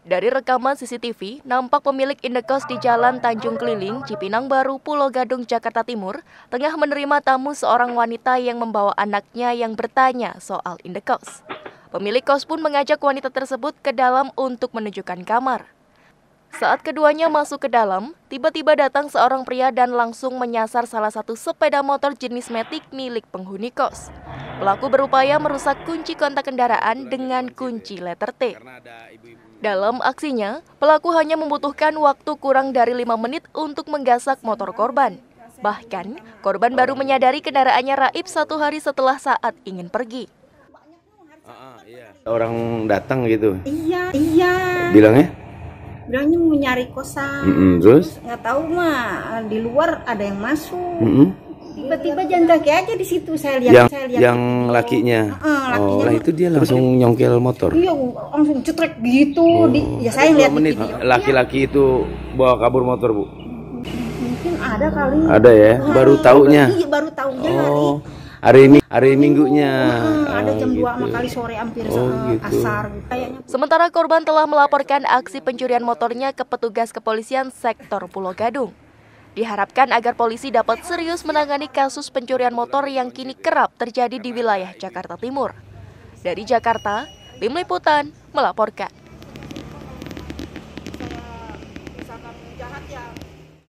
Dari rekaman CCTV, nampak pemilik indekos di Jalan Tanjung Keliling, Cipinang Baru, Pulau Gadung, Jakarta Timur, tengah menerima tamu seorang wanita yang membawa anaknya yang bertanya soal indekos. Pemilik kos pun mengajak wanita tersebut ke dalam untuk menunjukkan kamar. Saat keduanya masuk ke dalam, tiba-tiba datang seorang pria dan langsung menyasar salah satu sepeda motor jenis metik milik penghuni kos. Pelaku berupaya merusak kunci kontak kendaraan dengan kunci letter T. Dalam aksinya, pelaku hanya membutuhkan waktu kurang dari lima menit untuk menggasak motor korban. Bahkan, korban baru menyadari kendaraannya raib satu hari setelah saat ingin pergi. Orang datang gitu? Iya, iya. Bilangnya? bilangnya mau nyari kosan mm -hmm. terus nggak tahu mah di luar ada yang masuk mm -hmm. tiba-tiba jalan kaki aja di situ saya lihat yang, saya lihat yang lakinya uh, lakinya oh lah nah, itu dia langsung nyongkel motor iya langsung cetrek gitu oh. di, ya saya lihat menit laki-laki itu bawa kabur motor bu mungkin ada kali ada ya baru tahunya baru tahunya oh. Hari hari ini hari minggunya ada jam oh, gitu. kali sore hampir oh, eh, gitu. asar sementara korban telah melaporkan aksi pencurian motornya ke petugas kepolisian sektor Pulau Gadung Diharapkan agar polisi dapat serius menangani kasus pencurian motor yang kini kerap terjadi di wilayah Jakarta Timur. Dari Jakarta, Tim Liputan melaporkan.